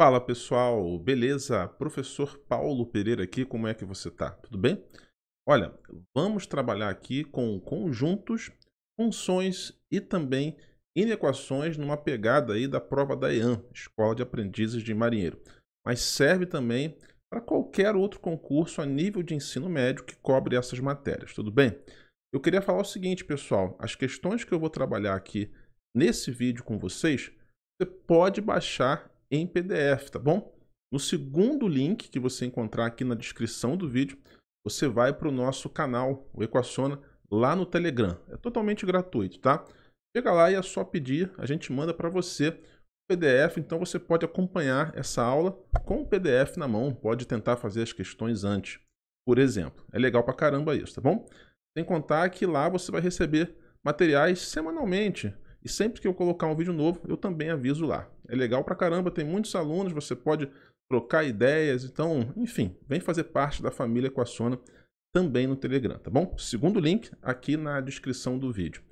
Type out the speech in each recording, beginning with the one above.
Fala pessoal, beleza? Professor Paulo Pereira aqui, como é que você tá? Tudo bem? Olha, vamos trabalhar aqui com conjuntos, funções e também inequações numa pegada aí da prova da EAM, Escola de Aprendizes de Marinheiro. Mas serve também para qualquer outro concurso a nível de ensino médio que cobre essas matérias, tudo bem? Eu queria falar o seguinte, pessoal, as questões que eu vou trabalhar aqui nesse vídeo com vocês, você pode baixar em PDF, tá bom? No segundo link que você encontrar aqui na descrição do vídeo, você vai para o nosso canal, o Equaciona, lá no Telegram. É totalmente gratuito, tá? Chega lá e é só pedir, a gente manda para você o PDF, então você pode acompanhar essa aula com o PDF na mão, pode tentar fazer as questões antes, por exemplo. É legal para caramba isso, tá bom? Sem contar que lá você vai receber materiais semanalmente, e sempre que eu colocar um vídeo novo, eu também aviso lá é legal pra caramba, tem muitos alunos, você pode trocar ideias, então, enfim, vem fazer parte da família com a Sona também no Telegram, tá bom? Segundo link aqui na descrição do vídeo.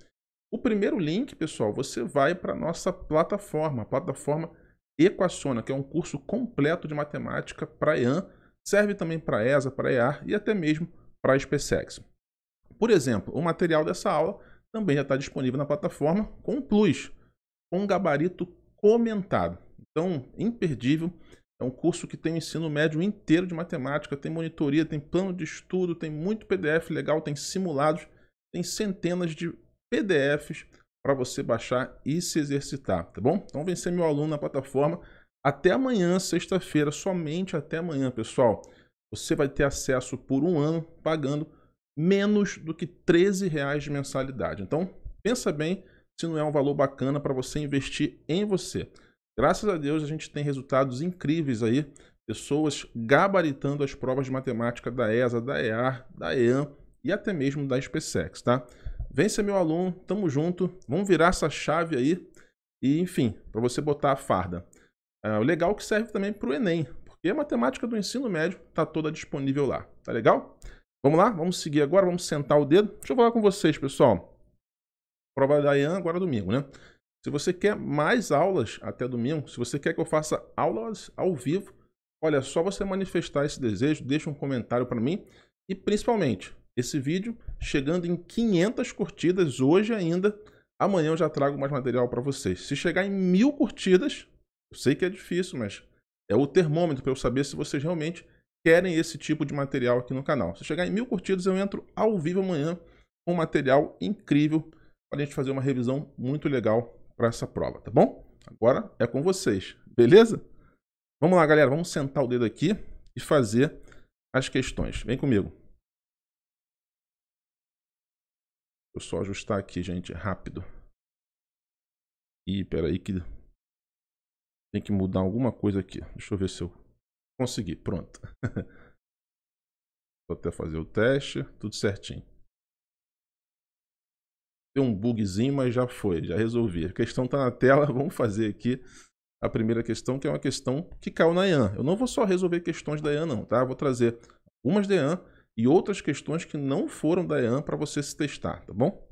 O primeiro link, pessoal, você vai para nossa plataforma, a plataforma Equaciona, que é um curso completo de matemática para EAN, serve também para ESA, para EAR e até mesmo para a SpaceX. Por exemplo, o material dessa aula também já está disponível na plataforma com plus, com um gabarito comentado. Então, imperdível. É um curso que tem ensino médio inteiro de matemática, tem monitoria, tem plano de estudo, tem muito PDF legal, tem simulados, tem centenas de PDFs para você baixar e se exercitar, tá bom? Então vem ser meu aluno na plataforma. Até amanhã, sexta-feira, somente até amanhã, pessoal. Você vai ter acesso por um ano pagando menos do que 13 reais de mensalidade. Então, pensa bem se não é um valor bacana para você investir em você. Graças a Deus a gente tem resultados incríveis aí, pessoas gabaritando as provas de matemática da ESA, da EAR, da EAN e até mesmo da SpaceX, tá? Vem ser meu aluno, tamo junto, vamos virar essa chave aí e, enfim, para você botar a farda. É, o legal que serve também para o Enem, porque a matemática do ensino médio está toda disponível lá, tá legal? Vamos lá? Vamos seguir agora, vamos sentar o dedo. Deixa eu falar com vocês, pessoal prova da IAM agora é domingo, né? Se você quer mais aulas até domingo, se você quer que eu faça aulas ao vivo, olha, é só você manifestar esse desejo, deixa um comentário para mim e principalmente, esse vídeo chegando em 500 curtidas hoje ainda, amanhã eu já trago mais material para vocês. Se chegar em mil curtidas, eu sei que é difícil, mas é o termômetro para eu saber se vocês realmente querem esse tipo de material aqui no canal. Se chegar em mil curtidas, eu entro ao vivo amanhã com um material incrível para a gente fazer uma revisão muito legal para essa prova, tá bom? Agora é com vocês, beleza? Vamos lá, galera, vamos sentar o dedo aqui e fazer as questões. Vem comigo. Vou só ajustar aqui, gente, rápido. Ih, peraí que tem que mudar alguma coisa aqui. Deixa eu ver se eu consegui. Pronto. Vou até fazer o teste, tudo certinho. Deu um bugzinho, mas já foi, já resolvi. A questão está na tela, vamos fazer aqui a primeira questão, que é uma questão que caiu na IAN. Eu não vou só resolver questões da Ian, não, tá? vou trazer umas da Ian e outras questões que não foram da Ian para você se testar, tá bom?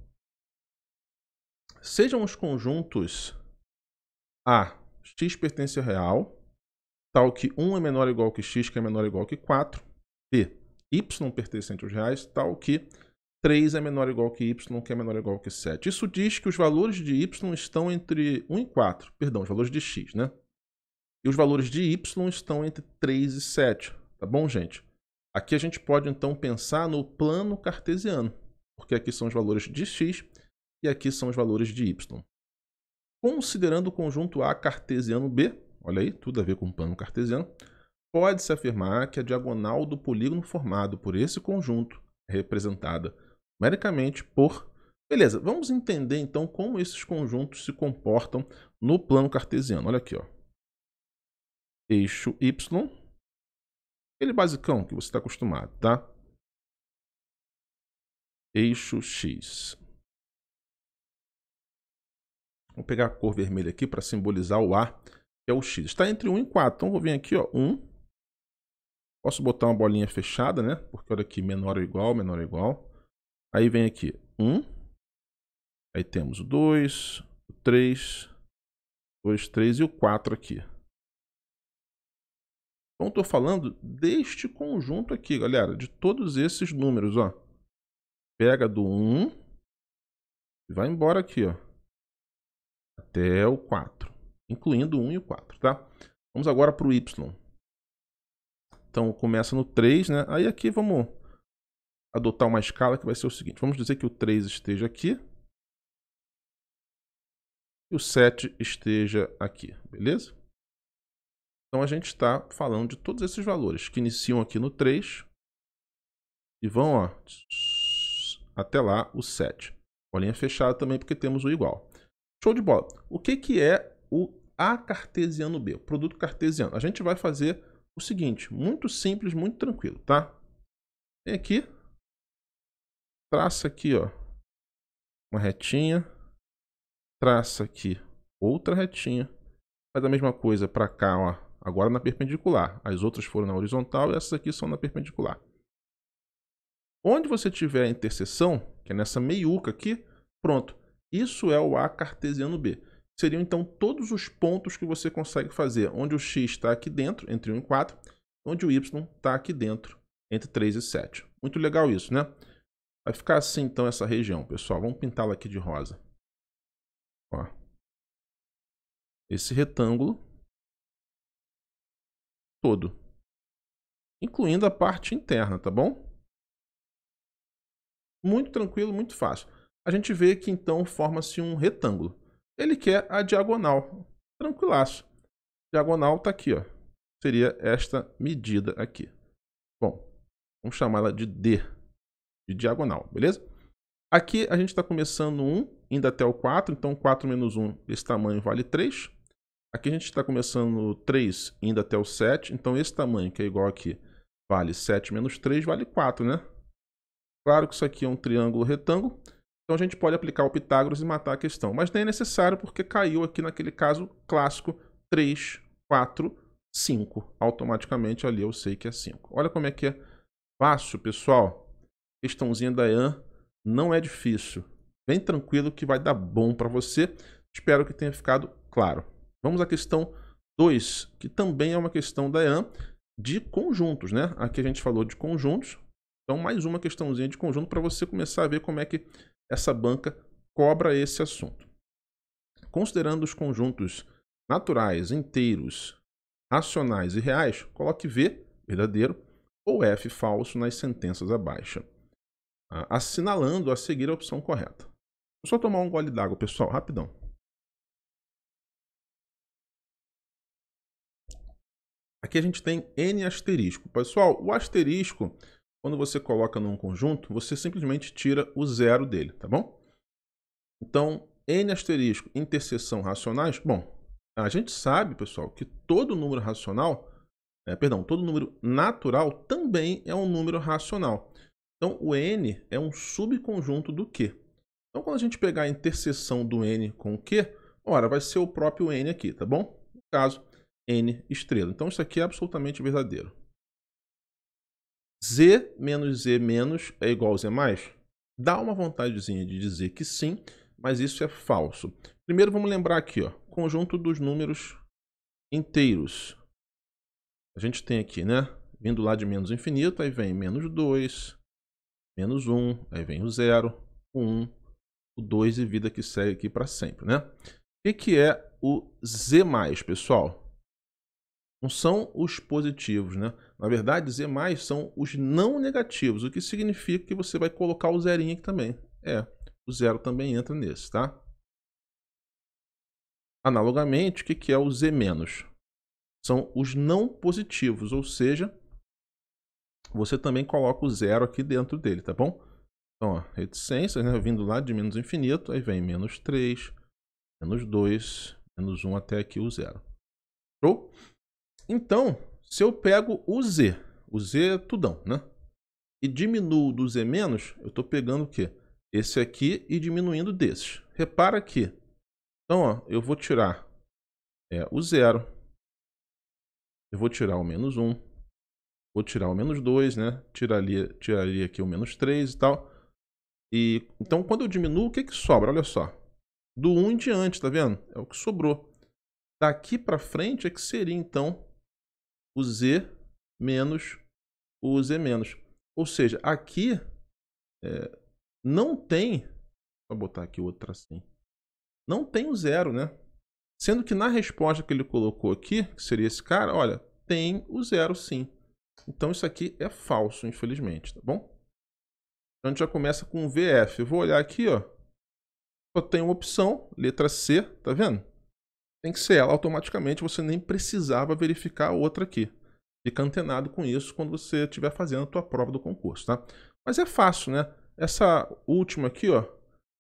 Sejam os conjuntos A, x pertence a real, tal que 1 é menor ou igual que x, que é menor ou igual que 4, B, y pertencente aos reais, tal que 3 é menor ou igual que y, que é menor ou igual que 7. Isso diz que os valores de y estão entre 1 e 4. Perdão, os valores de x, né? E os valores de y estão entre 3 e 7. Tá bom, gente? Aqui a gente pode, então, pensar no plano cartesiano, porque aqui são os valores de x e aqui são os valores de y. Considerando o conjunto A cartesiano B, olha aí, tudo a ver com o plano cartesiano, pode-se afirmar que a diagonal do polígono formado por esse conjunto é representada numericamente por. Beleza, vamos entender então como esses conjuntos se comportam no plano cartesiano. Olha aqui, ó. Eixo Y, aquele basicão que você está acostumado, tá? Eixo X. Vou pegar a cor vermelha aqui para simbolizar o A, que é o X. Está entre 1 e 4. Então, vou vir aqui, ó, 1. Posso botar uma bolinha fechada, né? Porque olha aqui, menor ou igual, menor ou igual. Aí vem aqui um. Aí temos o 2, o 3, 2, 3 e o 4 aqui. Então, estou falando deste conjunto aqui, galera, de todos esses números, ó. Pega do 1 e vai embora aqui, ó. Até o 4, incluindo o 1 e o 4, tá? Vamos agora para o Y. Então, começa no 3, né? Aí aqui vamos adotar uma escala que vai ser o seguinte. Vamos dizer que o 3 esteja aqui. E o 7 esteja aqui, beleza? Então a gente está falando de todos esses valores que iniciam aqui no 3 e vão ó, até lá o 7. Bolinha fechada também porque temos o igual. Show de bola. O que, que é o A cartesiano B, o produto cartesiano? A gente vai fazer o seguinte, muito simples, muito tranquilo, tá? Vem aqui, traça aqui, ó, uma retinha, traça aqui outra retinha, faz a mesma coisa para cá, ó, agora na perpendicular. As outras foram na horizontal e essas aqui são na perpendicular. Onde você tiver a interseção, que é nessa meiuca aqui, pronto. Isso é o A cartesiano B. Seriam então todos os pontos que você consegue fazer, onde o x está aqui dentro, entre 1 e 4, onde o y está aqui dentro, entre 3 e 7. Muito legal isso, né? Vai ficar assim então essa região, pessoal. Vamos pintá-la aqui de rosa. Ó. Esse retângulo todo, incluindo a parte interna, tá bom? Muito tranquilo, muito fácil. A gente vê que então forma-se um retângulo. Ele quer a diagonal. Tranquilaço. Diagonal tá aqui, ó. Seria esta medida aqui. Bom, vamos chamá-la de D de diagonal, beleza? Aqui a gente está começando 1, indo até o 4, então 4 menos 1, esse tamanho vale 3. Aqui a gente está começando 3, indo até o 7, então esse tamanho, que é igual aqui, vale 7 menos 3, vale 4, né? Claro que isso aqui é um triângulo retângulo, então a gente pode aplicar o Pitágoras e matar a questão. Mas nem é necessário, porque caiu aqui naquele caso clássico 3, 4, 5. Automaticamente ali eu sei que é 5. Olha como é que é fácil, pessoal questãozinha da Ian não é difícil. Vem tranquilo que vai dar bom para você. Espero que tenha ficado claro. Vamos à questão 2, que também é uma questão da Ian de conjuntos, né? Aqui a gente falou de conjuntos. Então, mais uma questãozinha de conjunto para você começar a ver como é que essa banca cobra esse assunto. Considerando os conjuntos naturais, inteiros, racionais e reais, coloque V, verdadeiro, ou F, falso, nas sentenças abaixo. Ah, assinalando a seguir a opção correta. Vou só tomar um gole d'água, pessoal, rapidão. Aqui a gente tem N asterisco. Pessoal, o asterisco, quando você coloca num conjunto, você simplesmente tira o zero dele, tá bom? Então, N asterisco, interseção racionais. Bom, a gente sabe, pessoal, que todo número racional, é, perdão, todo número natural também é um número racional. Então, o N é um subconjunto do Q. Então, quando a gente pegar a interseção do N com o Q, ora, vai ser o próprio N aqui, tá bom? No caso, N estrela. Então, isso aqui é absolutamente verdadeiro. Z menos Z menos é igual a Z mais? Dá uma vontadezinha de dizer que sim, mas isso é falso. Primeiro, vamos lembrar aqui, ó, conjunto dos números inteiros. A gente tem aqui, né? Vindo lá de menos infinito, aí vem menos 2, menos 1, aí vem o 0, o 1, o 2 e vida que segue aqui para sempre, né? O que é o Z+, pessoal? Não são os positivos, né? Na verdade, Z+, são os não negativos, o que significa que você vai colocar o zerinho aqui também. É, o zero também entra nesse, tá? Analogamente, o que é o Z-? São os não positivos, ou seja, você também coloca o zero aqui dentro dele, tá bom? Então, ó, reticência, né? Vindo lá de menos infinito, aí vem menos 3, menos 2, menos 1 até aqui o zero. Show? Então, se eu pego o z, o z é tudão, né? E diminuo do z menos, eu estou pegando o quê? Esse aqui e diminuindo desses. Repara aqui. Então, ó, eu vou tirar é, o zero. Eu vou tirar o menos 1. Vou tirar o menos 2, né? Tiraria, tiraria aqui o menos 3 e tal. E, então, quando eu diminuo, o que, que sobra? Olha só. Do 1 em diante, tá vendo? É o que sobrou. Daqui para frente é que seria, então, o Z menos o Z menos. Ou seja, aqui é, não tem... Vou botar aqui o outro tracinho. Assim, não tem o zero, né? Sendo que na resposta que ele colocou aqui, que seria esse cara, olha, tem o zero sim. Então isso aqui é falso, infelizmente, tá bom? Então a gente já começa com o VF. Eu vou olhar aqui, ó. Só tem uma opção, letra C, tá vendo? Tem que ser ela automaticamente, você nem precisava verificar a outra aqui. Fica antenado com isso quando você estiver fazendo a tua prova do concurso, tá? Mas é fácil, né? Essa última aqui, ó,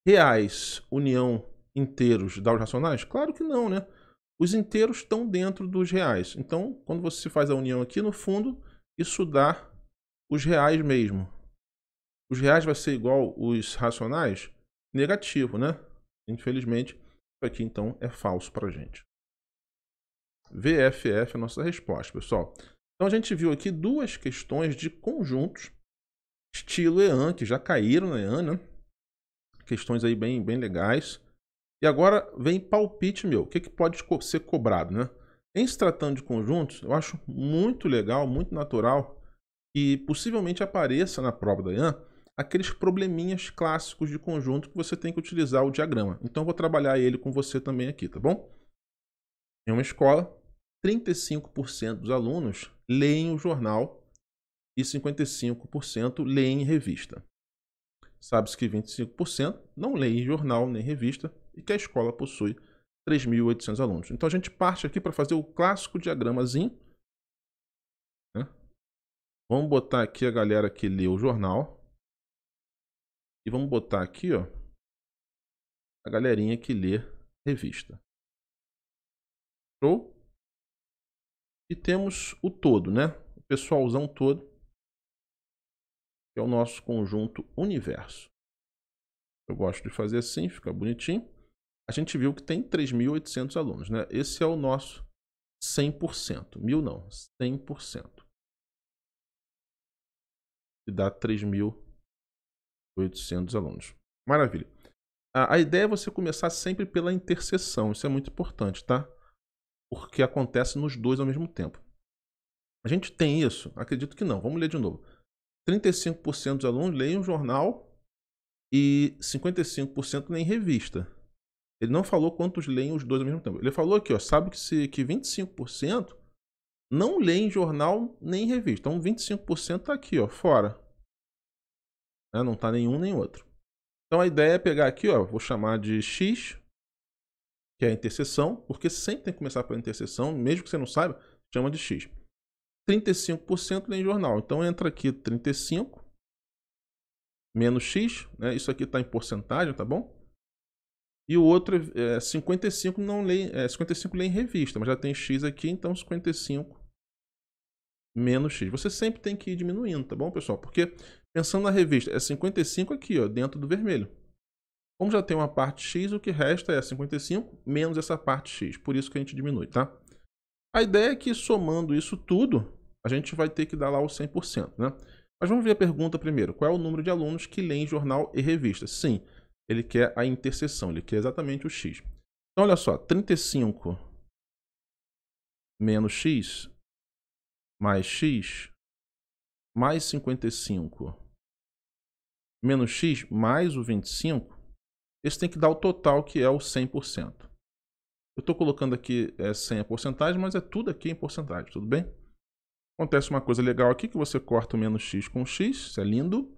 reais, união, inteiros, dá os racionais? Claro que não, né? Os inteiros estão dentro dos reais. Então, quando você faz a união aqui, no fundo, isso dá os reais mesmo. Os reais vai ser igual os racionais? Negativo, né? Infelizmente, isso aqui então é falso para a gente. VFF é a nossa resposta, pessoal. Então a gente viu aqui duas questões de conjuntos, estilo EAN, que já caíram na EAN, né? Questões aí bem, bem legais. E agora vem palpite meu. O que, que pode ser cobrado, né? Em se tratando de conjuntos, eu acho muito legal, muito natural que possivelmente apareça na prova da IAN aqueles probleminhas clássicos de conjunto que você tem que utilizar o diagrama. Então eu vou trabalhar ele com você também aqui, tá bom? Em uma escola, 35% dos alunos leem o jornal e 55% leem revista. Sabe-se que 25% não leem jornal nem revista e que a escola possui 3.800 alunos. Então a gente parte aqui para fazer o clássico diagramazinho. Né? Vamos botar aqui a galera que lê o jornal. E vamos botar aqui, ó, a galerinha que lê revista. Show? E temos o todo, né? O pessoalzão todo, que é o nosso conjunto universo. Eu gosto de fazer assim, fica bonitinho a gente viu que tem 3.800 alunos, né? Esse é o nosso 100%. Mil não, 100%. E dá 3.800 alunos. Maravilha. A, a ideia é você começar sempre pela interseção. Isso é muito importante, tá? Porque acontece nos dois ao mesmo tempo. A gente tem isso? Acredito que não. Vamos ler de novo. 35% dos alunos leem um jornal e 55% nem revista. Ele não falou quantos leem os dois ao mesmo tempo. Ele falou aqui, ó, sabe que, se, que 25% não leem jornal nem revista. Então 25% está aqui, ó, fora. Né? Não está nenhum nem outro. Então a ideia é pegar aqui, ó, vou chamar de X, que é a interseção, porque sempre tem que começar pela interseção, mesmo que você não saiba, chama de X. 35% leem jornal. Então entra aqui 35 menos X, né? Isso aqui está em porcentagem, tá bom? E o outro é 55 não lê, é, 55 lê em revista, mas já tem x aqui, então 55 menos x. Você sempre tem que ir diminuindo, tá bom, pessoal? Porque pensando na revista, é 55 aqui, ó, dentro do vermelho. Como já tem uma parte x, o que resta é 55 menos essa parte x. Por isso que a gente diminui, tá? A ideia é que somando isso tudo, a gente vai ter que dar lá o 100%, né? Mas vamos ver a pergunta primeiro. Qual é o número de alunos que leem jornal e revista? Sim, ele quer a interseção, ele quer exatamente o x. Então, olha só, 35 menos x mais x mais 55 menos x mais o 25, esse tem que dar o total, que é o 100%. Eu estou colocando aqui é, 100 a porcentagem, mas é tudo aqui em porcentagem, tudo bem? Acontece uma coisa legal aqui, que você corta o menos x com x, isso é lindo.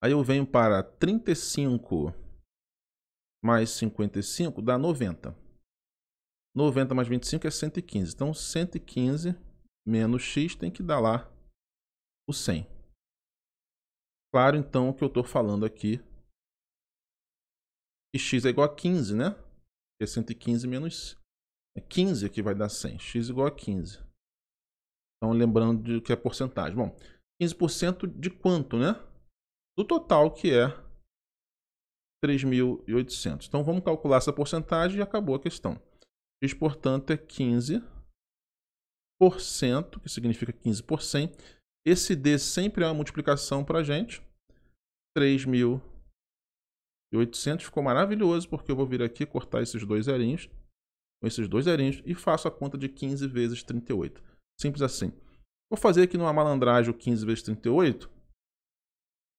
Aí eu venho para 35 mais 55 dá 90. 90 mais 25 é 115. Então 115 menos x tem que dar lá o 100. Claro, então, que eu estou falando aqui que x é igual a 15, né? Que é 115 menos 15 é que vai dar 100. x igual a 15. Então, lembrando de que é porcentagem. Bom, 15% de quanto, né? do total que é 3.800. Então vamos calcular essa porcentagem e acabou a questão. X, portanto, é 15%, que significa 15 por 100. Esse D sempre é uma multiplicação para a gente. 3.800 ficou maravilhoso, porque eu vou vir aqui cortar esses dois zerinhos, com esses dois zerinhos, e faço a conta de 15 vezes 38. Simples assim. Vou fazer aqui numa malandragem o 15 vezes 38,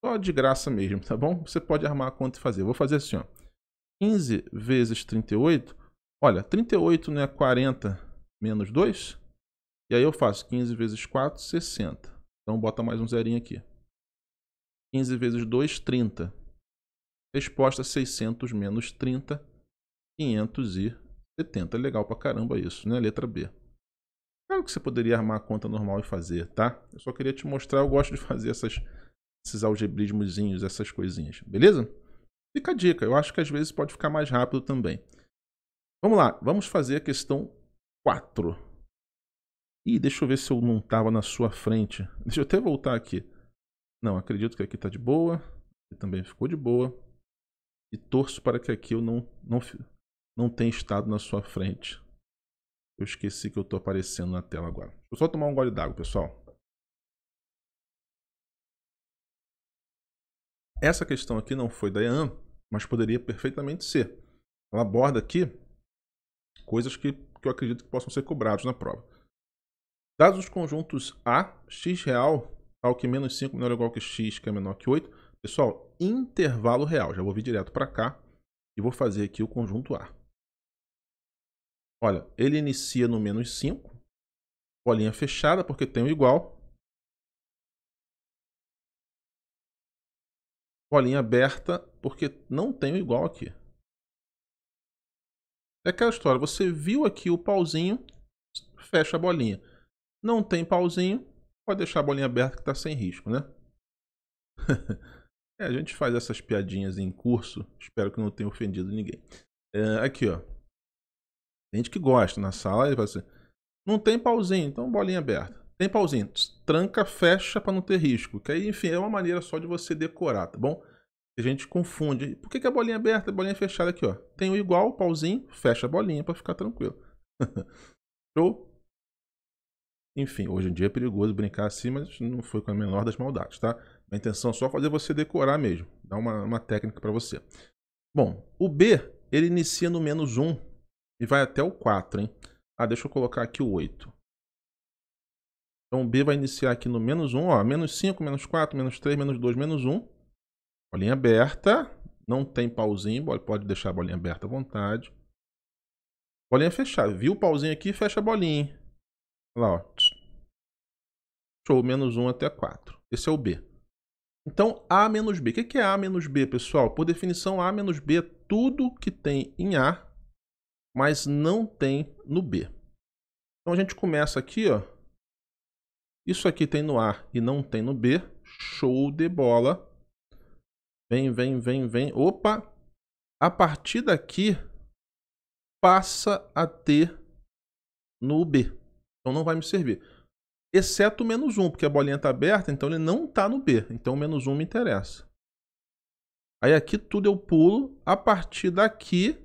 só de graça mesmo, tá bom? Você pode armar a conta e fazer. vou fazer assim, ó. 15 vezes 38. Olha, 38 não é 40 menos 2? E aí eu faço 15 vezes 4, 60. Então bota mais um zerinho aqui. 15 vezes 2, 30. Resposta 600 menos 30, 570. Legal pra caramba isso, né? Letra B. Claro que você poderia armar a conta normal e fazer, tá? Eu só queria te mostrar, eu gosto de fazer essas esses algebrismozinhos, essas coisinhas, beleza? Fica a dica, eu acho que às vezes pode ficar mais rápido também. Vamos lá, vamos fazer a questão 4. Ih, deixa eu ver se eu não estava na sua frente. Deixa eu até voltar aqui. Não, acredito que aqui está de boa. Aqui também ficou de boa. E torço para que aqui eu não, não, não tenha estado na sua frente. Eu esqueci que eu estou aparecendo na tela agora. Deixa eu só tomar um gole d'água, pessoal. Essa questão aqui não foi da IAN, mas poderia perfeitamente ser. Ela aborda aqui coisas que, que eu acredito que possam ser cobrados na prova. Dados os conjuntos A, x real, tal que menos 5 menor ou igual que x, que é menor que 8. Pessoal, intervalo real. Já vou vir direto para cá e vou fazer aqui o conjunto A. Olha, ele inicia no menos 5, bolinha fechada, porque tem o igual, colinha aberta, porque não tem igual aqui. É aquela história, você viu aqui o pauzinho, fecha a bolinha. Não tem pauzinho, pode deixar a bolinha aberta que está sem risco, né? é, a gente faz essas piadinhas em curso, espero que não tenha ofendido ninguém. É, aqui, ó. Tem gente que gosta, na sala ele fala assim, não tem pauzinho, então bolinha aberta. Tem pauzinho, Tranca, fecha para não ter risco. Que aí, enfim, é uma maneira só de você decorar, tá bom? A gente confunde. Por que, que a bolinha é aberta e a bolinha é fechada aqui, ó? Tem o igual, pauzinho, fecha a bolinha para ficar tranquilo. Show? Enfim, hoje em dia é perigoso brincar assim, mas não foi com a menor das maldades, tá? A intenção é só fazer você decorar mesmo, dar uma, uma técnica para você. Bom, o B, ele inicia no menos 1 e vai até o 4, hein? Ah, deixa eu colocar aqui o 8. Então, B vai iniciar aqui no menos 1, ó, menos 5, menos 4, menos 3, menos 2, menos 1. Bolinha aberta, não tem pauzinho, pode deixar a bolinha aberta à vontade. Bolinha fechada, viu o pauzinho aqui, fecha a bolinha. Olha lá, ó. Show, menos 1 até 4. Esse é o B. Então, A menos B. O que é A menos B, pessoal? Por definição, A menos B é tudo que tem em A, mas não tem no B. Então, a gente começa aqui, ó isso aqui tem no A e não tem no B. Show de bola. Vem, vem, vem, vem. Opa! A partir daqui, passa a ter no B. Então não vai me servir. Exceto o menos 1, porque a bolinha está aberta, então ele não está no B. Então o menos 1 me interessa. Aí aqui tudo eu pulo. A partir daqui,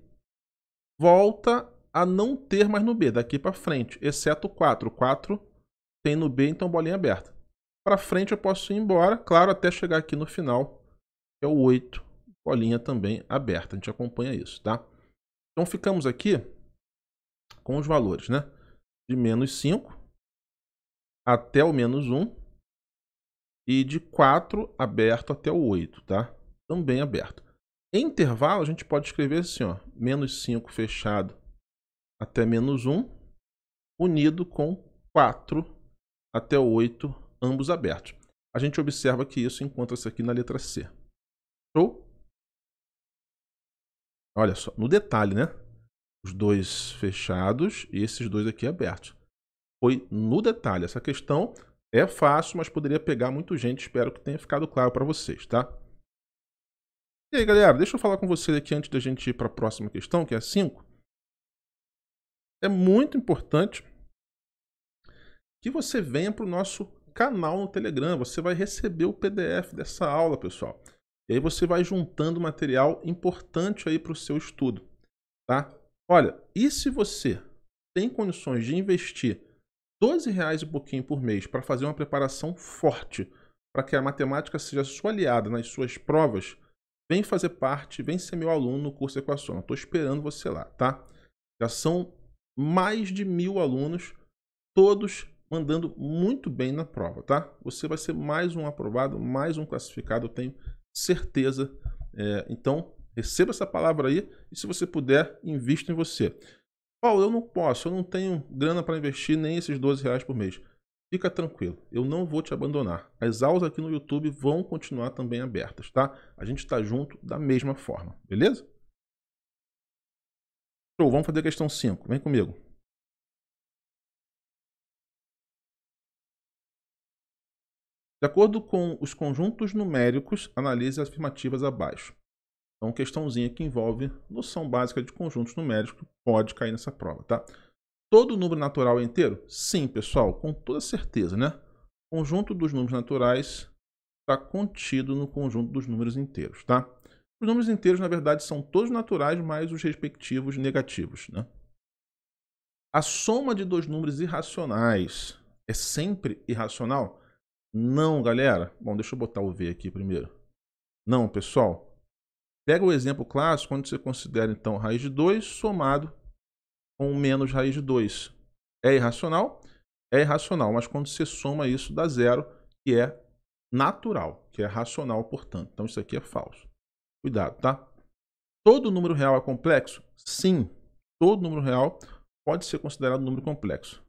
volta a não ter mais no B, daqui para frente. Exceto o 4. 4 tem no B, então bolinha aberta. Para frente eu posso ir embora, claro, até chegar aqui no final, que é o 8, bolinha também aberta. A gente acompanha isso, tá? Então ficamos aqui com os valores, né? De menos 5 até o menos 1 e de 4 aberto até o 8, tá? Também aberto. Em intervalo, a gente pode escrever assim, ó, menos 5 fechado até menos 1, unido com 4 até 8, ambos abertos. A gente observa que isso encontra-se aqui na letra C. Show? Olha só, no detalhe, né? Os dois fechados e esses dois aqui abertos. Foi no detalhe. Essa questão é fácil, mas poderia pegar muita gente. Espero que tenha ficado claro para vocês, tá? E aí, galera, deixa eu falar com vocês aqui antes da gente ir para a próxima questão, que é a 5. É muito importante que você venha para o nosso canal no Telegram. Você vai receber o PDF dessa aula, pessoal. E aí você vai juntando material importante aí para o seu estudo, tá? Olha, e se você tem condições de investir R$12,00 reais e pouquinho por mês para fazer uma preparação forte, para que a matemática seja sua aliada nas suas provas, vem fazer parte, vem ser meu aluno no curso Equação. Estou esperando você lá, tá? Já são mais de mil alunos, todos mandando muito bem na prova, tá? Você vai ser mais um aprovado, mais um classificado, eu tenho certeza. É, então, receba essa palavra aí e se você puder, invista em você. Paulo, eu não posso, eu não tenho grana para investir nem esses 12 reais por mês. Fica tranquilo, eu não vou te abandonar. As aulas aqui no YouTube vão continuar também abertas, tá? A gente está junto da mesma forma, beleza? Show, vamos fazer a questão 5. Vem comigo. De acordo com os conjuntos numéricos, analise as afirmativas abaixo. Então, questãozinha que envolve noção básica de conjuntos numéricos pode cair nessa prova, tá? Todo número natural é inteiro? Sim, pessoal, com toda certeza, né? O conjunto dos números naturais está contido no conjunto dos números inteiros, tá? Os números inteiros, na verdade, são todos naturais mais os respectivos negativos, né? A soma de dois números irracionais é sempre irracional? Não, galera. Bom, deixa eu botar o V aqui primeiro. Não, pessoal. Pega o exemplo clássico Quando você considera, então, raiz de 2 somado com menos raiz de 2. É irracional? É irracional, mas quando você soma isso dá zero, que é natural, que é racional, portanto. Então isso aqui é falso. Cuidado, tá? Todo número real é complexo? Sim. Todo número real pode ser considerado um número complexo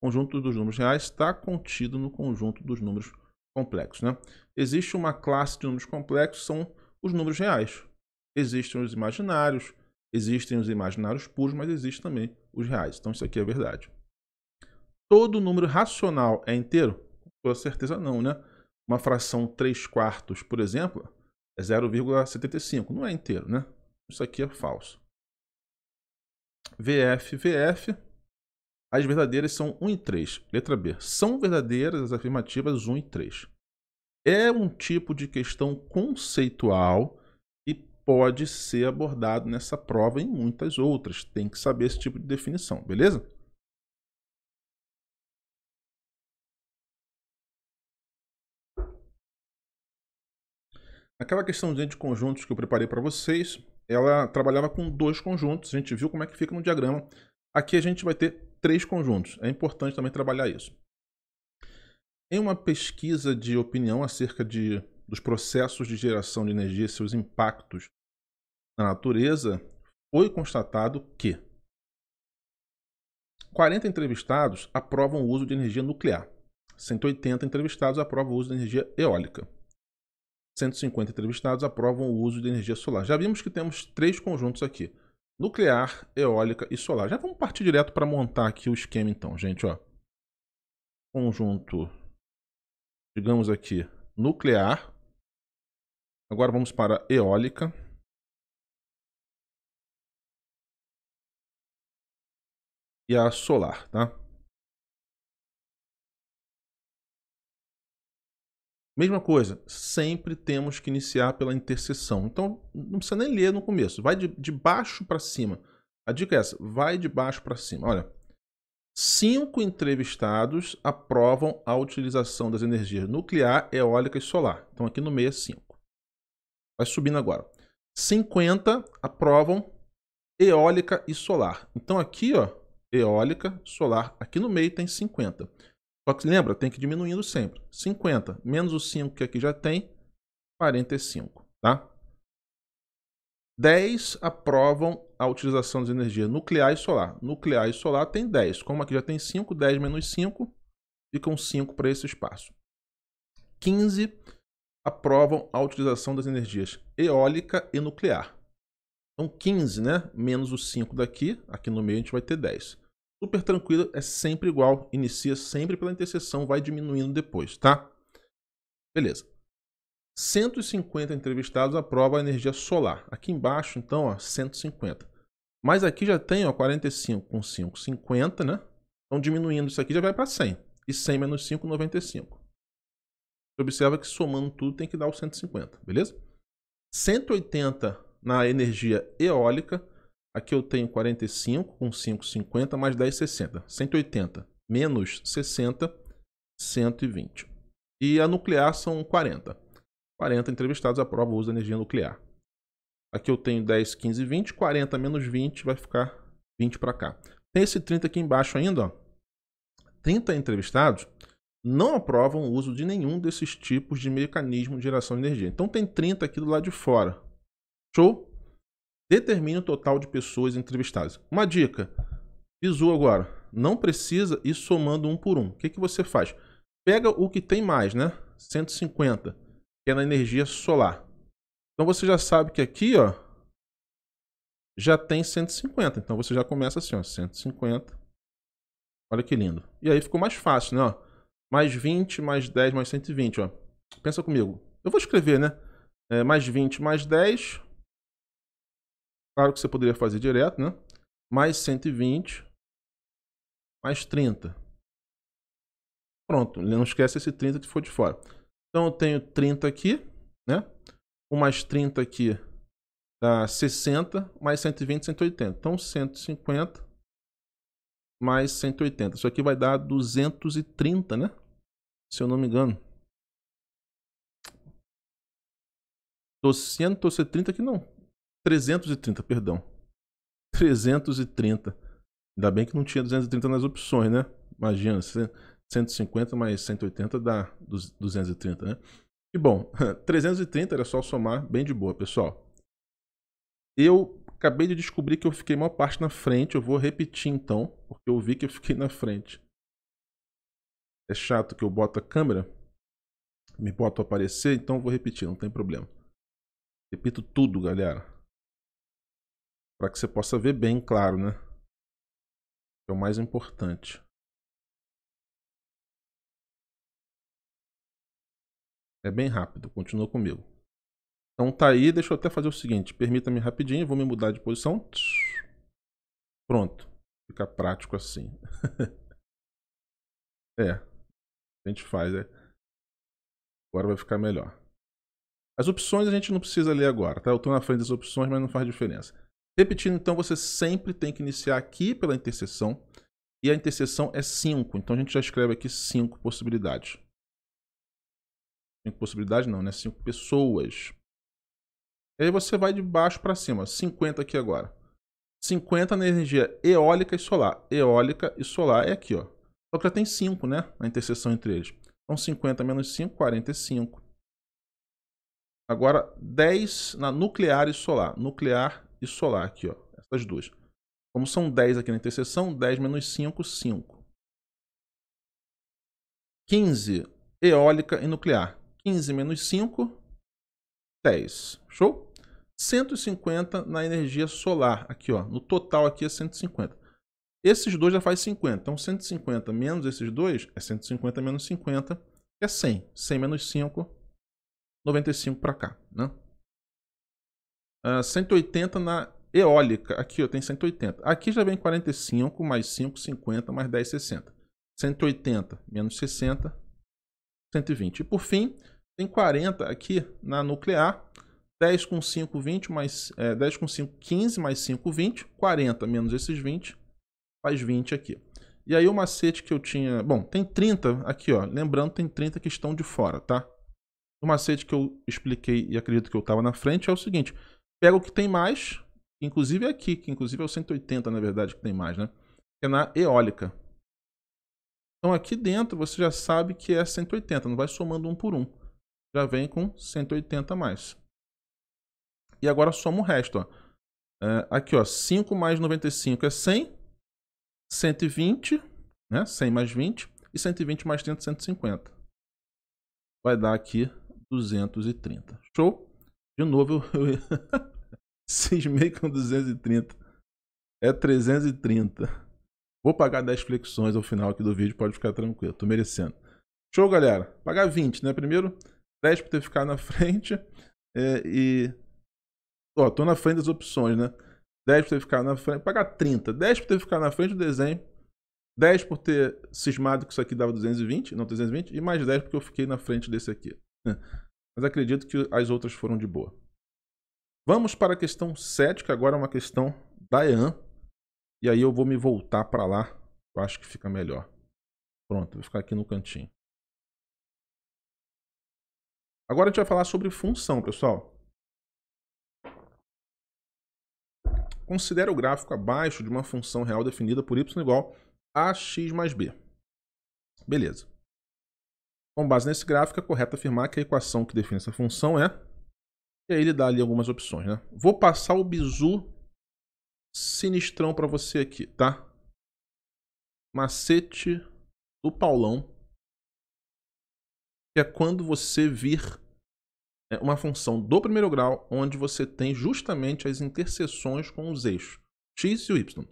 conjunto dos números reais está contido no conjunto dos números complexos. Né? Existe uma classe de números complexos, são os números reais. Existem os imaginários, existem os imaginários puros, mas existem também os reais. Então isso aqui é verdade. Todo número racional é inteiro? Com toda certeza não, né? Uma fração 3 quartos, por exemplo, é 0,75. Não é inteiro, né? Isso aqui é falso. VF, VF as verdadeiras são 1 e 3. Letra B. São verdadeiras as afirmativas 1 e 3. É um tipo de questão conceitual e pode ser abordado nessa prova e em muitas outras. Tem que saber esse tipo de definição, beleza? Aquela questão de conjuntos que eu preparei para vocês, ela trabalhava com dois conjuntos. A gente viu como é que fica no diagrama. Aqui a gente vai ter três conjuntos. É importante também trabalhar isso. Em uma pesquisa de opinião acerca de, dos processos de geração de energia e seus impactos na natureza, foi constatado que 40 entrevistados aprovam o uso de energia nuclear, 180 entrevistados aprovam o uso de energia eólica, 150 entrevistados aprovam o uso de energia solar. Já vimos que temos três conjuntos aqui: nuclear, eólica e solar. Já vamos partir direto para montar aqui o esquema então, gente, ó. Conjunto, digamos aqui, nuclear. Agora vamos para eólica. E a solar, tá? Mesma coisa, sempre temos que iniciar pela interseção. Então, não precisa nem ler no começo, vai de, de baixo para cima. A dica é essa, vai de baixo para cima. Olha, cinco entrevistados aprovam a utilização das energias nuclear, eólica e solar. Então, aqui no meio é 5. Vai subindo agora. 50 aprovam eólica e solar. Então, aqui, ó, eólica, solar, aqui no meio tem 50. Só que lembra, tem que ir diminuindo sempre. 50 menos o 5 que aqui já tem, 45, tá? 10 aprovam a utilização das energias nuclear e solar. Nuclear e solar tem 10. Como aqui já tem 5, 10 menos 5, ficam 5 para esse espaço. 15 aprovam a utilização das energias eólica e nuclear. Então, 15, né? Menos o 5 daqui, aqui no meio a gente vai ter 10 super tranquila, é sempre igual, inicia sempre pela interseção, vai diminuindo depois, tá? Beleza. 150 entrevistados aprovam a energia solar. Aqui embaixo, então, ó, 150. Mas aqui já tem, ó, 45 com 5, 50, né? Então, diminuindo isso aqui já vai para 100. E 100 menos 5, 95. Você observa que somando tudo tem que dar o 150, beleza? 180 na energia eólica, Aqui eu tenho 45 com 5 50 mais 10, 60. 180 menos 60, 120. E a nuclear são 40. 40 entrevistados aprovam o uso da energia nuclear. Aqui eu tenho 10, 15, 20. 40 menos 20 vai ficar 20 para cá. Tem esse 30 aqui embaixo ainda. Ó. 30 entrevistados não aprovam o uso de nenhum desses tipos de mecanismo de geração de energia. Então tem 30 aqui do lado de fora. Show? Determine o total de pessoas entrevistadas. Uma dica, bizu agora. Não precisa ir somando um por um. O que, que você faz? Pega o que tem mais, né? 150, que é na energia solar. Então você já sabe que aqui, ó, já tem 150. Então você já começa assim, ó, 150. Olha que lindo. E aí ficou mais fácil, né? Ó, mais 20, mais 10, mais 120, ó. Pensa comigo. Eu vou escrever, né? É, mais 20, mais 10, Claro que você poderia fazer direto, né? Mais 120, mais 30. Pronto, não esquece esse 30 que for de fora. Então eu tenho 30 aqui, né? O mais 30 aqui dá 60, mais 120, 180. Então 150 mais 180. Isso aqui vai dar 230, né? Se eu não me engano. 230 aqui não. 330, perdão. 330. Ainda bem que não tinha 230 nas opções, né? Imagina, 150 mais 180 dá 230, né? E bom, 330 era só somar bem de boa, pessoal. Eu acabei de descobrir que eu fiquei maior parte na frente. Eu vou repetir então, porque eu vi que eu fiquei na frente. É chato que eu boto a câmera, me boto aparecer, então vou repetir, não tem problema. Repito tudo, galera para que você possa ver bem, claro, né? É o mais importante. É bem rápido, continua comigo. Então tá aí, deixa eu até fazer o seguinte, permita-me rapidinho, vou me mudar de posição. Pronto, fica prático assim. é, a gente faz, é. Agora vai ficar melhor. As opções a gente não precisa ler agora, tá? Eu estou na frente das opções, mas não faz diferença. Repetindo, então, você sempre tem que iniciar aqui pela interseção. E a interseção é 5. Então a gente já escreve aqui 5 possibilidades. 5 possibilidades não, né? 5 pessoas. E aí você vai de baixo para cima. 50 aqui agora. 50 na energia eólica e solar. Eólica e solar é aqui, ó. Só que já tem 5, né? A interseção entre eles. Então 50 menos 5, 45. Agora 10 na nuclear e solar. Nuclear e solar aqui, ó. Essas duas. Como são 10 aqui na interseção, 10 menos 5, 5. 15, eólica e nuclear. 15 menos 5, 10. Show? 150 na energia solar, aqui ó. No total aqui é 150. Esses dois já faz 50. Então 150 menos esses dois é 150 menos 50, que é 100. 100 menos 5, 95 para cá, né? Uh, ah, 180 na eólica. Aqui, eu tem 180. Aqui já vem 45, mais 5, 50, mais 10, 60. 180 menos 60, 120. E por fim, tem 40 aqui na nuclear. 10 com 5, 20, mais, é, 10 com 5, 15, mais 5, 20. 40 menos esses 20, faz 20 aqui. E aí o macete que eu tinha... Bom, tem 30 aqui, ó. Lembrando, tem 30 que estão de fora, tá? O macete que eu expliquei e acredito que eu estava na frente é o seguinte pega o que tem mais, inclusive é aqui, que inclusive é o 180, na verdade, que tem mais, né? Que é na eólica. Então aqui dentro você já sabe que é 180, não vai somando um por um. Já vem com 180 a mais. E agora soma o resto. Ó. É, aqui, ó, 5 mais 95 é 100, 120, né? 100 mais 20, e 120 mais 30, 150. Vai dar aqui 230. Show? De novo, eu, Cismei com 230. É 330. Vou pagar 10 flexões ao final aqui do vídeo, pode ficar tranquilo, tô merecendo. Show, galera. Pagar 20, né? Primeiro, 10 por ter ficado na frente. É, e. Ó, tô na frente das opções, né? 10 por ter ficado na frente. Pagar 30. 10 por ter ficado na frente do desenho. 10 por ter cismado que isso aqui dava 220, não 320. E mais 10 porque eu fiquei na frente desse aqui. Mas acredito que as outras foram de boa. Vamos para a questão 7, que agora é uma questão da EAN. E aí eu vou me voltar para lá. Eu acho que fica melhor. Pronto, vou ficar aqui no cantinho. Agora a gente vai falar sobre função, pessoal. Considere o gráfico abaixo de uma função real definida por y igual a x mais b. Beleza. Com base nesse gráfico, é correto afirmar que a equação que define essa função é e aí ele dá ali algumas opções, né? Vou passar o bizu sinistrão para você aqui, tá? Macete do Paulão. Que é quando você vir é, uma função do primeiro grau, onde você tem justamente as interseções com os eixos x e o y.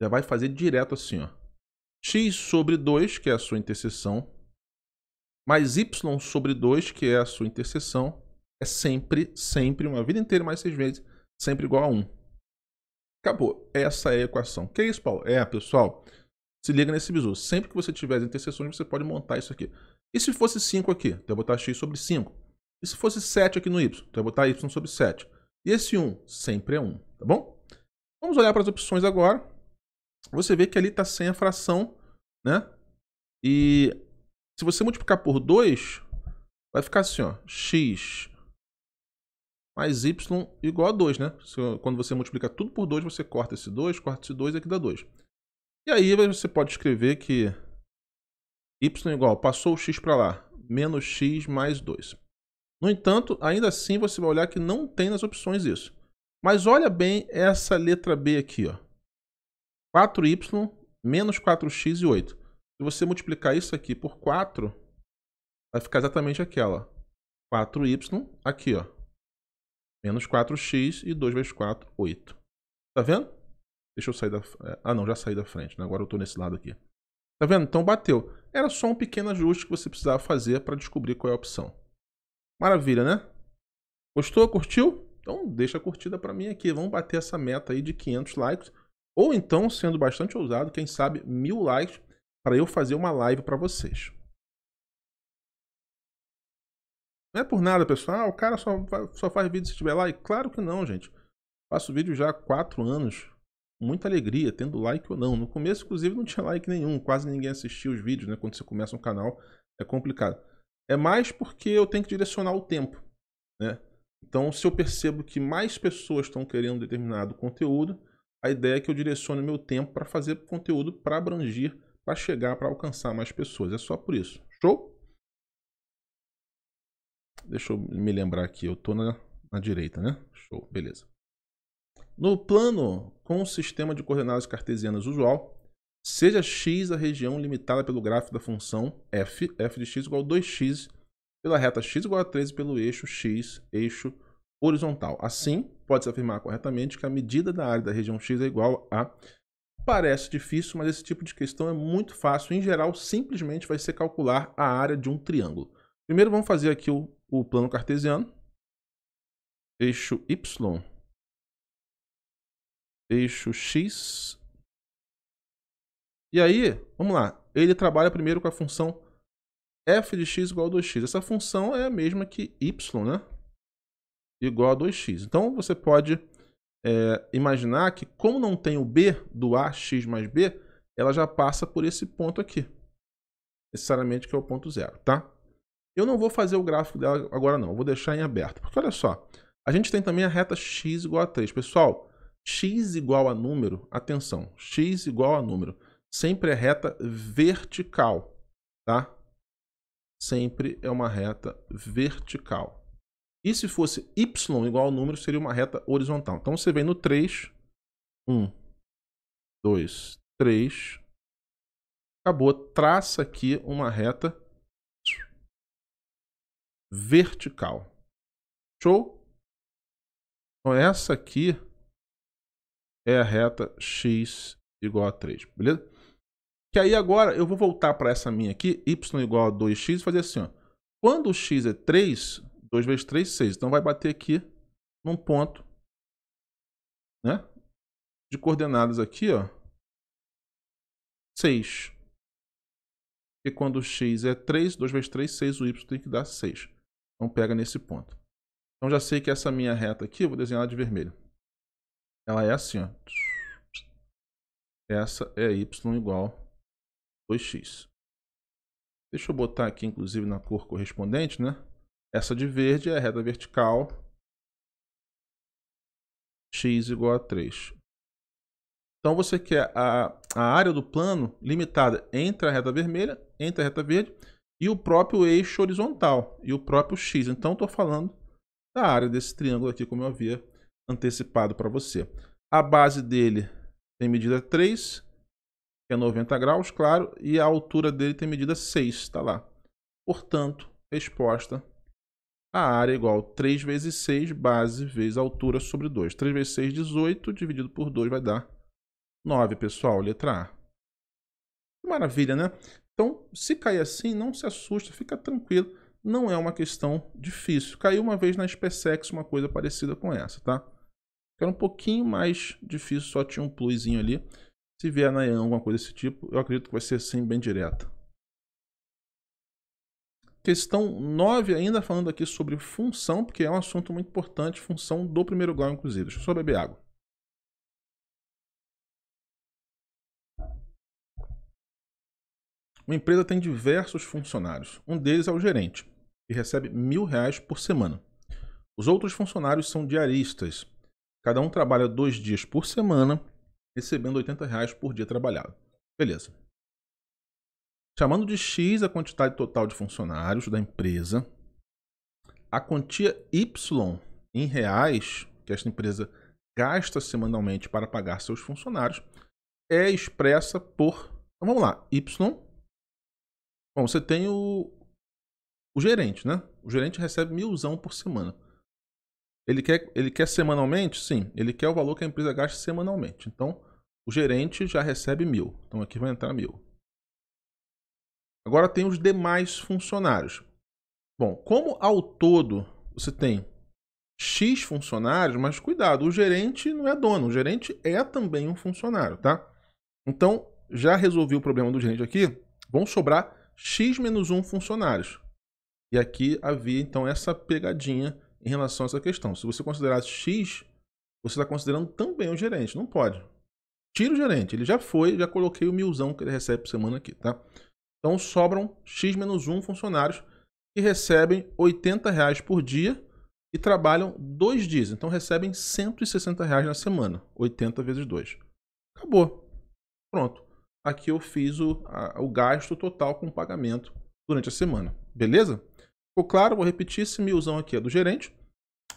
Já vai fazer direto assim, ó. x sobre 2, que é a sua interseção, mais y sobre 2, que é a sua interseção, é sempre, sempre, uma vida inteira mais seis vezes, sempre igual a 1. Acabou. É essa é a equação. Que é isso, Paulo? É, pessoal, se liga nesse bizu. Sempre que você tiver as interseções, você pode montar isso aqui. E se fosse 5 aqui? Tu vai botar x sobre 5. E se fosse 7 aqui no y? Tu vai botar y sobre 7. E esse 1 sempre é 1, tá bom? Vamos olhar para as opções agora. Você vê que ali está sem a fração, né? E se você multiplicar por 2, vai ficar assim, ó. x mais y igual a 2, né? Quando você multiplica tudo por 2, você corta esse 2, corta esse 2 e aqui dá 2. E aí você pode escrever que y igual, passou o x para lá, menos x mais 2. No entanto, ainda assim você vai olhar que não tem nas opções isso. Mas olha bem essa letra B aqui, ó. 4y menos 4x e 8. Se você multiplicar isso aqui por 4, vai ficar exatamente aquela. 4y aqui, ó. Menos 4x e 2 vezes 4, 8. Tá vendo? Deixa eu sair da... É, ah, não, já saí da frente. Né? Agora eu tô nesse lado aqui. Tá vendo? Então bateu. Era só um pequeno ajuste que você precisava fazer para descobrir qual é a opção. Maravilha, né? Gostou? Curtiu? Então deixa a curtida para mim aqui. Vamos bater essa meta aí de 500 likes. Ou então, sendo bastante ousado, quem sabe mil likes para eu fazer uma live para vocês. Não é por nada, pessoal. Ah, o cara só, só faz vídeo se estiver lá. E claro que não, gente. Faço vídeo já há quatro anos. Muita alegria, tendo like ou não. No começo, inclusive, não tinha like nenhum. Quase ninguém assistia os vídeos, né? Quando você começa um canal, é complicado. É mais porque eu tenho que direcionar o tempo, né? Então, se eu percebo que mais pessoas estão querendo determinado conteúdo, a ideia é que eu direcione meu tempo para fazer conteúdo para abranger, para chegar, para alcançar mais pessoas. É só por isso. Show? Deixa eu me lembrar aqui, eu tô na, na direita, né? Show, beleza. No plano com o sistema de coordenadas cartesianas usual, seja x a região limitada pelo gráfico da função f, f de x igual a 2x, pela reta x igual a 13 pelo eixo x, eixo horizontal. Assim, pode-se afirmar corretamente que a medida da área da região x é igual a... Parece difícil, mas esse tipo de questão é muito fácil. Em geral, simplesmente vai ser calcular a área de um triângulo. Primeiro, vamos fazer aqui o o plano cartesiano, eixo Y, eixo X. E aí, vamos lá, ele trabalha primeiro com a função f de x igual a 2x. Essa função é a mesma que y, né? Igual a 2x. Então, você pode é, imaginar que, como não tem o b do a, x mais b, ela já passa por esse ponto aqui. Necessariamente que é o ponto zero, tá? Eu não vou fazer o gráfico dela agora não, vou deixar em aberto. Porque olha só, a gente tem também a reta x igual a 3. Pessoal, x igual a número, atenção, x igual a número. Sempre é reta vertical, tá? Sempre é uma reta vertical. E se fosse y igual a número, seria uma reta horizontal. Então você vem no 3, 1, 2, 3. Acabou. Traça aqui uma reta vertical. Show? Então essa aqui é a reta x igual a 3, beleza? Que aí agora eu vou voltar para essa minha aqui, y igual a 2x, e fazer assim, ó. Quando o x é 3, 2 vezes 3, 6. Então vai bater aqui num ponto, né? De coordenadas aqui, ó. 6. E quando o x é 3, 2 vezes 3, 6, o y tem que dar 6. Então pega nesse ponto. Então já sei que essa minha reta aqui, eu vou desenhar ela de vermelho. Ela é assim, ó. Essa é y igual 2x. Deixa eu botar aqui, inclusive, na cor correspondente, né? Essa de verde é a reta vertical. x igual a 3. Então você quer a, a área do plano limitada entre a reta vermelha, entre a reta verde e o próprio eixo horizontal e o próprio x. Então, estou falando da área desse triângulo aqui, como eu havia antecipado para você. A base dele tem medida 3, que é 90 graus, claro, e a altura dele tem medida 6, está lá. Portanto, resposta, a área é igual a 3 vezes 6, base vezes altura sobre 2. 3 vezes 6, 18, dividido por 2 vai dar 9, pessoal, letra A. Maravilha, né? Então, se cair assim, não se assusta, fica tranquilo. Não é uma questão difícil. Caiu uma vez na SpaceX uma coisa parecida com essa, tá? Era um pouquinho mais difícil, só tinha um plusinho ali. Se vier na EAN alguma coisa desse tipo, eu acredito que vai ser assim, bem direta. Questão 9, ainda falando aqui sobre função, porque é um assunto muito importante, função do primeiro grau, inclusive. Deixa eu só beber água. Uma empresa tem diversos funcionários. Um deles é o gerente, que recebe mil reais por semana. Os outros funcionários são diaristas. Cada um trabalha dois dias por semana, recebendo 80 reais por dia trabalhado. Beleza. Chamando de X a quantidade total de funcionários da empresa, a quantia Y em reais que esta empresa gasta semanalmente para pagar seus funcionários é expressa por. Então vamos lá, Y Bom, você tem o, o gerente, né? O gerente recebe milzão por semana. Ele quer, ele quer semanalmente? Sim. Ele quer o valor que a empresa gasta semanalmente. Então, o gerente já recebe mil. Então, aqui vai entrar mil. Agora tem os demais funcionários. Bom, como ao todo você tem X funcionários, mas cuidado, o gerente não é dono. O gerente é também um funcionário, tá? Então, já resolvi o problema do gerente aqui. Vão sobrar x menos 1 funcionários. E aqui havia então essa pegadinha em relação a essa questão. Se você considerar x, você está considerando também o gerente, não pode. Tira o gerente, ele já foi, já coloquei o milzão que ele recebe por semana aqui, tá? Então sobram x menos 1 funcionários que recebem 80 reais por dia e trabalham dois dias. Então recebem 160 reais na semana, 80 vezes 2. Acabou. Pronto aqui eu fiz o, a, o gasto total com o pagamento durante a semana. Beleza? Ficou claro? Vou repetir esse milzão aqui é do gerente.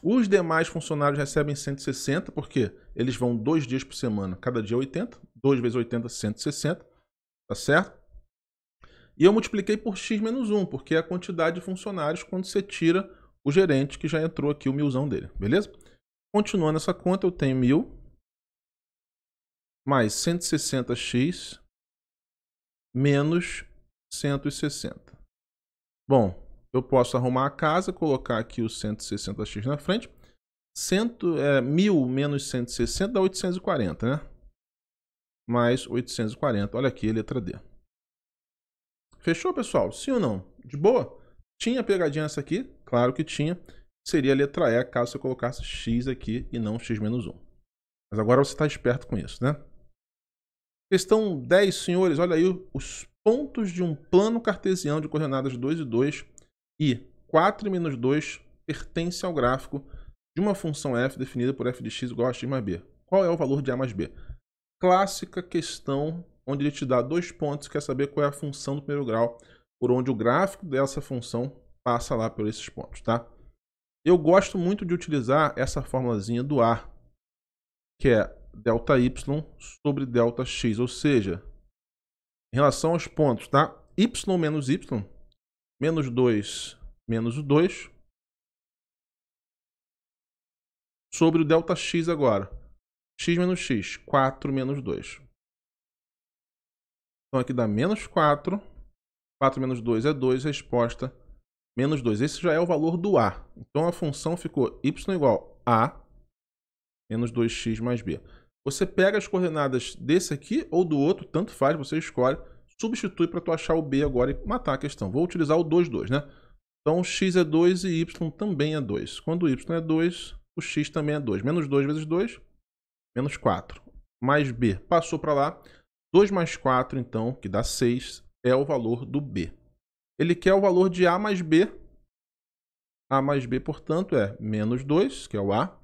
Os demais funcionários recebem 160, porque eles vão dois dias por semana, cada dia 80. 2 vezes 80, 160. Tá certo? E eu multipliquei por x menos 1, porque é a quantidade de funcionários quando você tira o gerente que já entrou aqui, o milzão dele. Beleza? Continuando essa conta, eu tenho 1000 mais 160x menos 160. Bom, eu posso arrumar a casa, colocar aqui o 160x na frente. 100, é, 1.000 menos 160 dá 840, né? Mais 840. Olha aqui, a letra D. Fechou, pessoal? Sim ou não? De boa? Tinha pegadinha essa aqui? Claro que tinha. Seria a letra E caso você colocasse x aqui e não x menos 1. Mas agora você está esperto com isso, né? Questão 10, senhores, olha aí os pontos de um plano cartesiano de coordenadas 2 e 2 e 4 menos 2 pertence ao gráfico de uma função f definida por f de x igual a x mais b. Qual é o valor de a mais b? Clássica questão onde ele te dá dois pontos, quer saber qual é a função do primeiro grau, por onde o gráfico dessa função passa lá por esses pontos, tá? Eu gosto muito de utilizar essa formulazinha do A, que é delta y sobre delta x, ou seja, em relação aos pontos, tá? y menos y, menos 2 menos o 2, sobre o delta x agora. x menos x, 4 menos 2. Então aqui dá menos 4, 4 menos 2 é 2, resposta menos 2. Esse já é o valor do a. Então a função ficou y igual a menos 2x mais b. Você pega as coordenadas desse aqui ou do outro, tanto faz, você escolhe, substitui para tu achar o B agora e matar a questão. Vou utilizar o 2, 2, né? Então x é 2 e y também é 2. Quando y é 2, o x também é 2. Menos 2 vezes 2, menos 4. Mais b passou para lá. 2 mais 4, então, que dá 6, é o valor do b. Ele quer o valor de a mais b. a mais b, portanto, é menos 2, que é o a,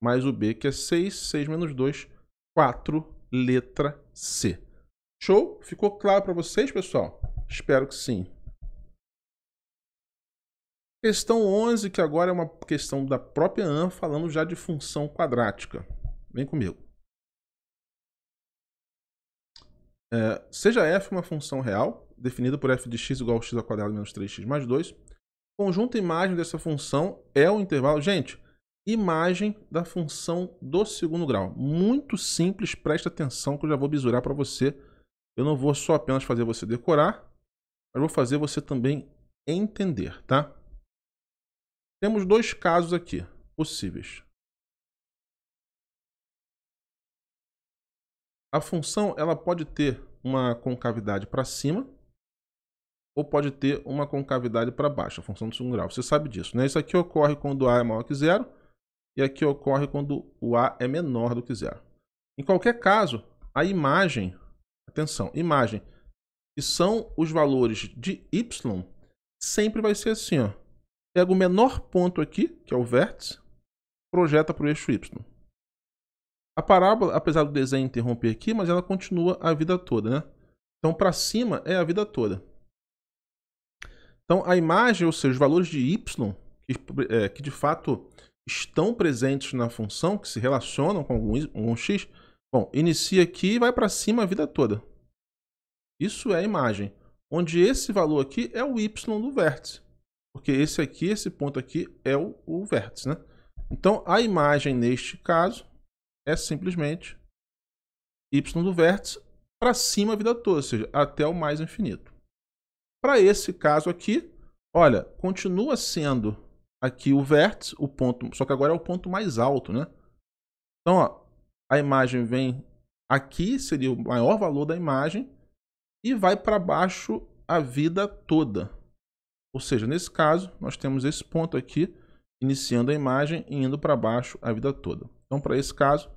mais o B, que é 6, 6 menos 2, 4, letra C. Show? Ficou claro para vocês, pessoal? Espero que sim. Questão 11, que agora é uma questão da própria AN, falando já de função quadrática. Vem comigo. É, seja f uma função real, definida por f de x igual a x ao quadrado menos 3x mais 2, conjunto imagem dessa função é o intervalo... Gente, imagem da função do segundo grau. Muito simples, presta atenção que eu já vou bisurar para você. Eu não vou só apenas fazer você decorar, mas vou fazer você também entender, tá? Temos dois casos aqui possíveis. A função ela pode ter uma concavidade para cima ou pode ter uma concavidade para baixo, a função do segundo grau. Você sabe disso, né? Isso aqui ocorre quando a é maior que zero e aqui ocorre quando o A é menor do que zero. Em qualquer caso, a imagem, atenção, imagem, que são os valores de Y, sempre vai ser assim, ó. Pega o menor ponto aqui, que é o vértice, projeta para o eixo Y. A parábola, apesar do desenho interromper aqui, mas ela continua a vida toda, né? Então, para cima é a vida toda. Então, a imagem, ou seja, os valores de y, que, é, que de fato estão presentes na função, que se relacionam com algum, algum X, bom, inicia aqui e vai para cima a vida toda. Isso é a imagem. Onde esse valor aqui é o Y do vértice. Porque esse aqui, esse ponto aqui, é o, o vértice, né? Então, a imagem, neste caso, é simplesmente y do vértice para cima a vida toda, ou seja, até o mais infinito. Para esse caso aqui, olha, continua sendo aqui o vértice, o ponto, só que agora é o ponto mais alto, né? Então, ó, a imagem vem aqui, seria o maior valor da imagem, e vai para baixo a vida toda. Ou seja, nesse caso, nós temos esse ponto aqui, iniciando a imagem e indo para baixo a vida toda. Então, para esse caso,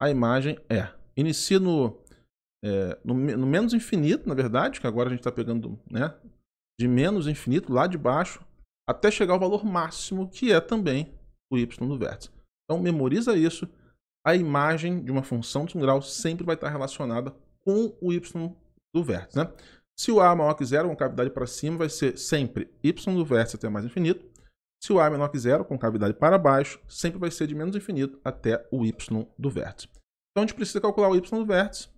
a imagem é. Inicia no, é, no, no menos infinito, na verdade, que agora a gente está pegando né, de menos infinito lá de baixo até chegar ao valor máximo, que é também o y do vértice. Então memoriza isso, a imagem de uma função de um grau sempre vai estar relacionada com o y do vértice. Né? Se o a é maior que zero, concavidade para cima, vai ser sempre y do vértice até mais infinito. Se o a é menor que zero, concavidade para baixo, sempre vai ser de menos infinito até o y do vértice. Então a gente precisa calcular o y do vértice.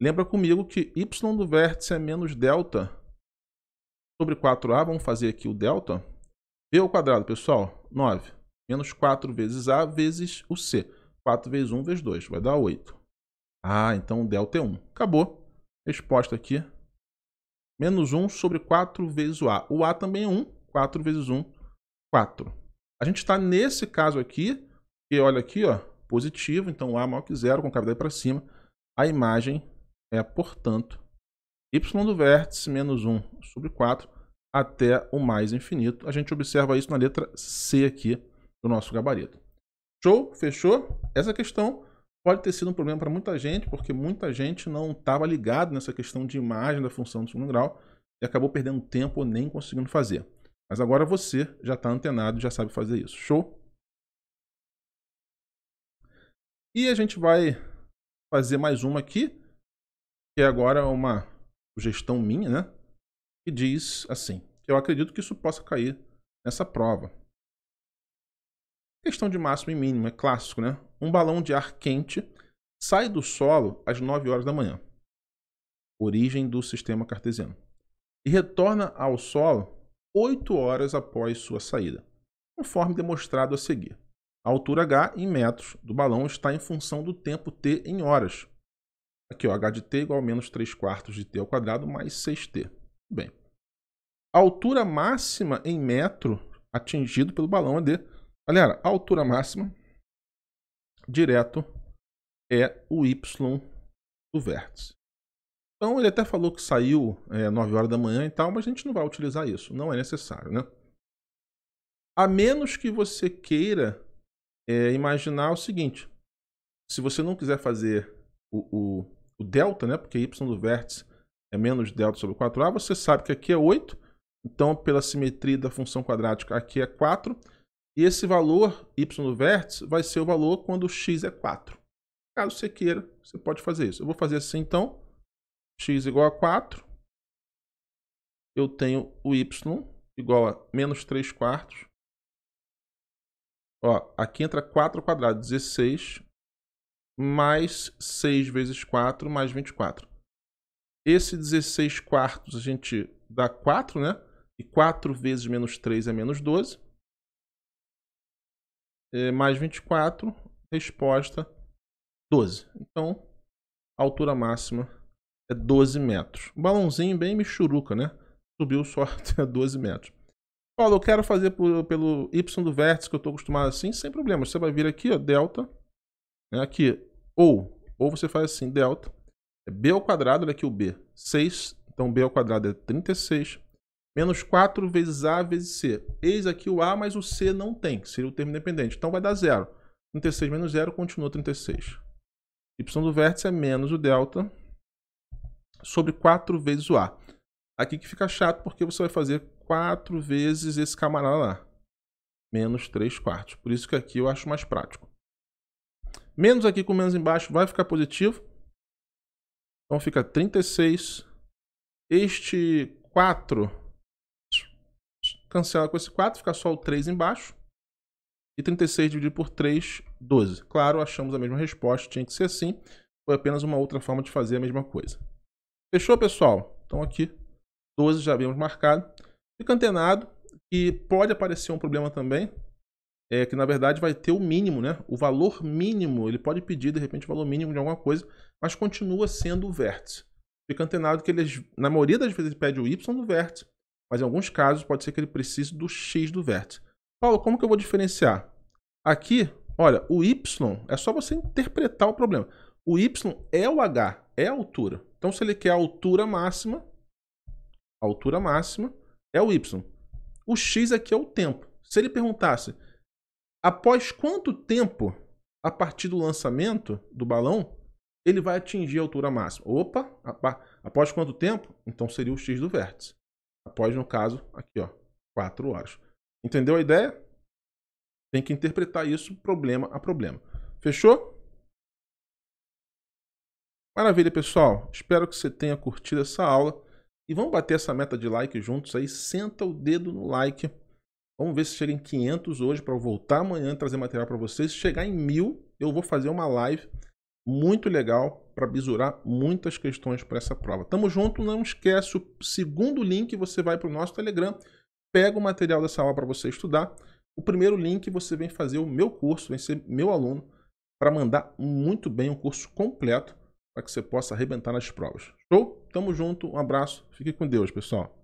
Lembra comigo que y do vértice é menos delta sobre 4a, vamos fazer aqui o delta. V ao quadrado, pessoal, 9. Menos 4 vezes A vezes o C. 4 vezes 1 vezes 2, vai dar 8. Ah, então o delta é 1. Acabou. Resposta aqui. Menos 1 sobre 4 vezes o A. O A também é 1. 4 vezes 1, 4. A gente está nesse caso aqui, que olha aqui, ó, positivo, então o A é maior que zero, com cavidade para cima. A imagem é, portanto, y do vértice menos 1 sobre 4 até o mais infinito. A gente observa isso na letra C aqui do nosso gabarito. Show? Fechou? Essa questão pode ter sido um problema para muita gente, porque muita gente não estava ligado nessa questão de imagem da função do segundo grau e acabou perdendo tempo ou nem conseguindo fazer. Mas agora você já está antenado, já sabe fazer isso. Show? E a gente vai fazer mais uma aqui, que agora é uma sugestão minha, né? que diz assim: Eu acredito que isso possa cair nessa prova. Questão de máximo e mínimo, é clássico, né? Um balão de ar quente sai do solo às 9 horas da manhã, origem do sistema cartesiano, e retorna ao solo 8 horas após sua saída, conforme demonstrado a seguir. A altura h em metros do balão está em função do tempo t em horas. Aqui, ó, h de t igual a menos 3 quartos de t ao quadrado mais 6t bem. A altura máxima em metro atingido pelo balão é de. Galera, a altura máxima direto é o Y do vértice. Então ele até falou que saiu é, 9 horas da manhã e tal, mas a gente não vai utilizar isso, não é necessário, né? A menos que você queira é, imaginar o seguinte: se você não quiser fazer o, o, o delta, né? Porque é y do vértice é menos delta sobre 4A, você sabe que aqui é 8, então pela simetria da função quadrática aqui é 4, e esse valor y do vértice vai ser o valor quando x é 4. Caso você queira, você pode fazer isso. Eu vou fazer assim então, x igual a 4, eu tenho o y igual a menos 3 quartos. Ó, aqui entra 4 ao quadrado, 16, mais 6 vezes 4, mais 24. Esse 16 quartos a gente dá 4, né? E 4 vezes menos 3 é menos 12. É, mais 24, resposta 12. Então, a altura máxima é 12 metros. Um balãozinho bem michuruca, né? Subiu só até 12 metros. Paulo, eu quero fazer por, pelo Y do vértice, que eu estou acostumado assim, sem problema. Você vai vir aqui, ó, delta, né? aqui, ou, ou você faz assim, delta, é b ao quadrado, olha aqui o b. 6, então b ao quadrado é 36. Menos 4 vezes a vezes c. Eis aqui o a, mas o c não tem, que seria o termo independente. Então vai dar zero. 36 menos zero continua 36. y do vértice é menos o delta sobre 4 vezes o a. Aqui que fica chato, porque você vai fazer 4 vezes esse camarada lá. Menos 3 quartos. Por isso que aqui eu acho mais prático. Menos aqui com menos embaixo vai ficar positivo. Então fica 36. Este 4 cancela com esse 4, fica só o 3 embaixo. E 36 dividido por 3, 12. Claro, achamos a mesma resposta, tinha que ser assim. Foi apenas uma outra forma de fazer a mesma coisa. Fechou, pessoal? Então aqui, 12 já havíamos marcado. Fica antenado e pode aparecer um problema também é que na verdade vai ter o mínimo, né? O valor mínimo, ele pode pedir de repente o valor mínimo de alguma coisa, mas continua sendo o vértice. Fica antenado que eles, na maioria das vezes, ele pede o y do vértice, mas em alguns casos pode ser que ele precise do x do vértice. Paulo, como que eu vou diferenciar? Aqui, olha, o y é só você interpretar o problema. O y é o h, é a altura. Então, se ele quer a altura máxima, a altura máxima é o y. O x aqui é o tempo. Se ele perguntasse após quanto tempo, a partir do lançamento do balão, ele vai atingir a altura máxima? Opa, após quanto tempo? Então seria o x do vértice. Após, no caso, aqui, ó, 4 horas. Entendeu a ideia? Tem que interpretar isso problema a problema. Fechou? Maravilha, pessoal. Espero que você tenha curtido essa aula. E vamos bater essa meta de like juntos aí. Senta o dedo no like Vamos ver se chega em 500 hoje para eu voltar amanhã e trazer material para vocês. Se chegar em mil, eu vou fazer uma live muito legal para bisurar muitas questões para essa prova. Tamo junto, não esquece o segundo link, você vai para o nosso Telegram, pega o material dessa aula para você estudar. O primeiro link você vem fazer o meu curso, vem ser meu aluno, para mandar muito bem um curso completo para que você possa arrebentar nas provas. Show? Tamo junto, um abraço, fique com Deus, pessoal.